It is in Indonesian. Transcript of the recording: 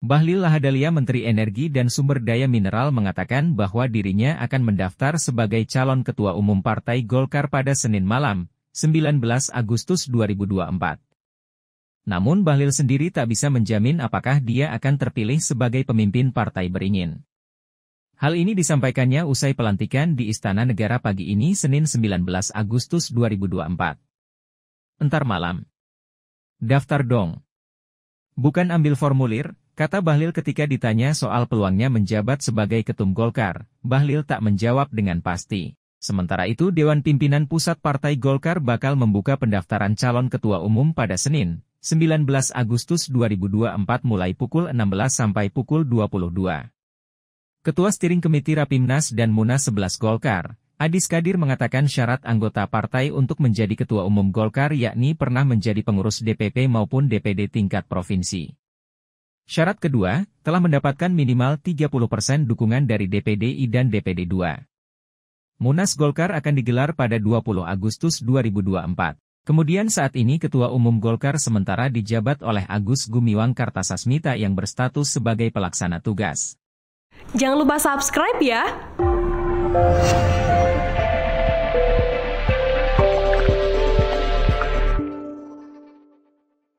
Bahlil Lahadalia Menteri Energi dan Sumber Daya Mineral mengatakan bahwa dirinya akan mendaftar sebagai calon Ketua Umum Partai Golkar pada Senin malam, 19 Agustus 2024. Namun Bahlil sendiri tak bisa menjamin apakah dia akan terpilih sebagai pemimpin partai beringin. Hal ini disampaikannya usai pelantikan di Istana Negara pagi ini Senin 19 Agustus 2024. Entar malam. Daftar dong. Bukan ambil formulir, Kata Bahlil ketika ditanya soal peluangnya menjabat sebagai ketum Golkar, Bahlil tak menjawab dengan pasti. Sementara itu Dewan Pimpinan Pusat Partai Golkar bakal membuka pendaftaran calon ketua umum pada Senin, 19 Agustus 2024 mulai pukul 16 sampai pukul 22. Ketua Steering Komite Rapimnas dan Munas 11 Golkar, Adis Kadir mengatakan syarat anggota partai untuk menjadi ketua umum Golkar yakni pernah menjadi pengurus DPP maupun DPD tingkat provinsi. Syarat kedua, telah mendapatkan minimal 30% dukungan dari DPDI dan DPD 2. Munas Golkar akan digelar pada 20 Agustus 2024. Kemudian saat ini Ketua Umum Golkar sementara dijabat oleh Agus Gumiwang Kartasasmita yang berstatus sebagai pelaksana tugas. Jangan lupa subscribe ya!